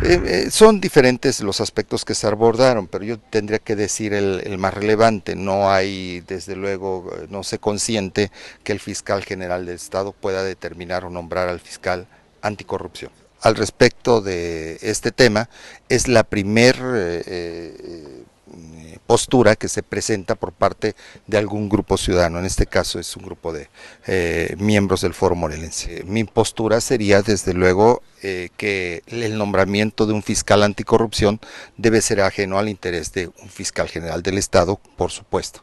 Eh, eh, son diferentes los aspectos que se abordaron, pero yo tendría que decir el, más relevante. No hay, desde luego, eh, no se consiente que el fiscal general del Estado pueda determinar o nombrar al fiscal anticorrupción. Al respecto de este tema, es la primer postura que se presenta por parte de algún grupo ciudadano, en este caso es un grupo de eh, miembros del Foro Morelense. Mi postura sería, desde luego, eh, que el nombramiento de un fiscal anticorrupción debe ser ajeno al interés de un fiscal general del Estado, por supuesto.